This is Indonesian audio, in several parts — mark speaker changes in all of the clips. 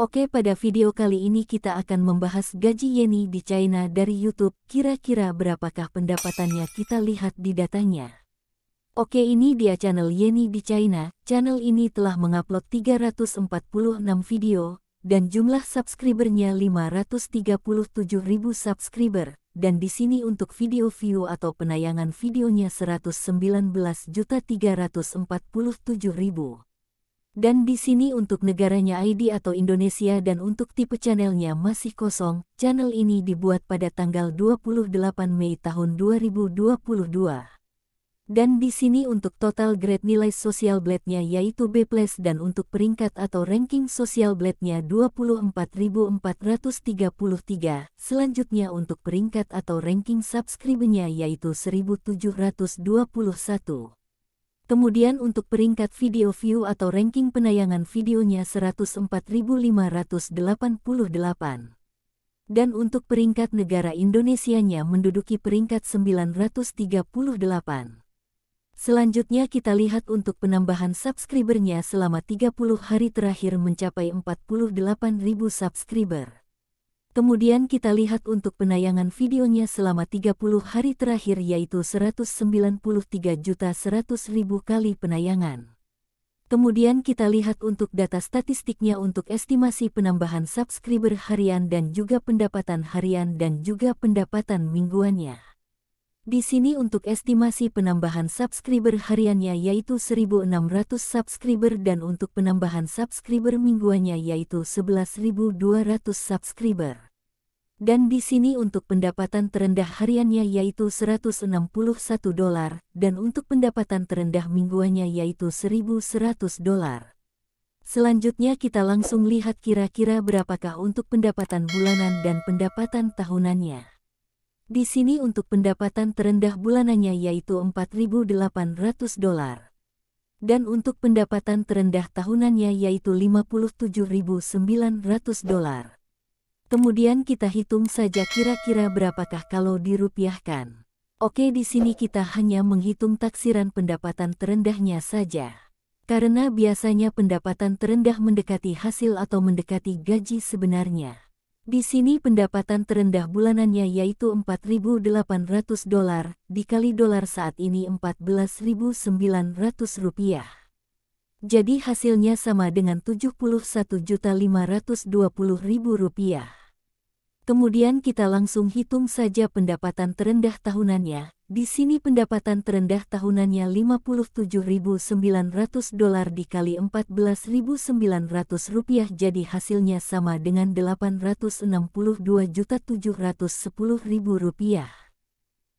Speaker 1: Oke pada video kali ini kita akan membahas gaji Yeni di China dari YouTube, kira-kira berapakah pendapatannya kita lihat di datanya. Oke ini dia channel Yeni di China, channel ini telah mengupload 346 video, dan jumlah subscribernya ribu subscriber, dan di sini untuk video view atau penayangan videonya 119.347.000. Dan di sini untuk negaranya ID atau Indonesia dan untuk tipe channelnya masih kosong, channel ini dibuat pada tanggal 28 Mei tahun 2022. Dan di sini untuk total grade nilai sosial blade-nya yaitu B+, dan untuk peringkat atau ranking sosial blade-nya 24.433. Selanjutnya untuk peringkat atau ranking subscribe-nya yaitu 1721. Kemudian untuk peringkat video view atau ranking penayangan videonya 104.588. Dan untuk peringkat negara Indonesianya menduduki peringkat 938. Selanjutnya kita lihat untuk penambahan subscribernya selama 30 hari terakhir mencapai 48.000 subscriber. Kemudian kita lihat untuk penayangan videonya selama 30 hari terakhir yaitu juta ribu kali penayangan. Kemudian kita lihat untuk data statistiknya untuk estimasi penambahan subscriber harian dan juga pendapatan harian dan juga pendapatan mingguannya. Di sini untuk estimasi penambahan subscriber hariannya yaitu 1.600 subscriber dan untuk penambahan subscriber mingguannya yaitu 11.200 subscriber. Dan di sini untuk pendapatan terendah hariannya yaitu 161 dolar dan untuk pendapatan terendah mingguannya yaitu 1.100 dolar. Selanjutnya kita langsung lihat kira-kira berapakah untuk pendapatan bulanan dan pendapatan tahunannya di sini untuk pendapatan terendah bulanannya yaitu 4.800 dolar. Dan untuk pendapatan terendah tahunannya yaitu 57.900 dolar. Kemudian kita hitung saja kira-kira berapakah kalau dirupiahkan. Oke di sini kita hanya menghitung taksiran pendapatan terendahnya saja. Karena biasanya pendapatan terendah mendekati hasil atau mendekati gaji sebenarnya. Di sini pendapatan terendah bulanannya yaitu 4.800 dolar, dikali dolar saat ini 14.900 rupiah. Jadi hasilnya sama dengan 71.520.000 rupiah. Kemudian kita langsung hitung saja pendapatan terendah tahunannya, di sini pendapatan terendah tahunannya 57.900 dolar dikali 14.900 rupiah jadi hasilnya sama dengan 862.710.000 rupiah.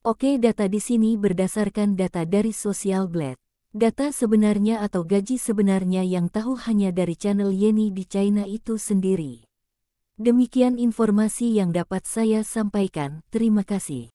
Speaker 1: Oke data di sini berdasarkan data dari Social Blade. Data sebenarnya atau gaji sebenarnya yang tahu hanya dari channel Yeni di China itu sendiri. Demikian informasi yang dapat saya sampaikan, terima kasih.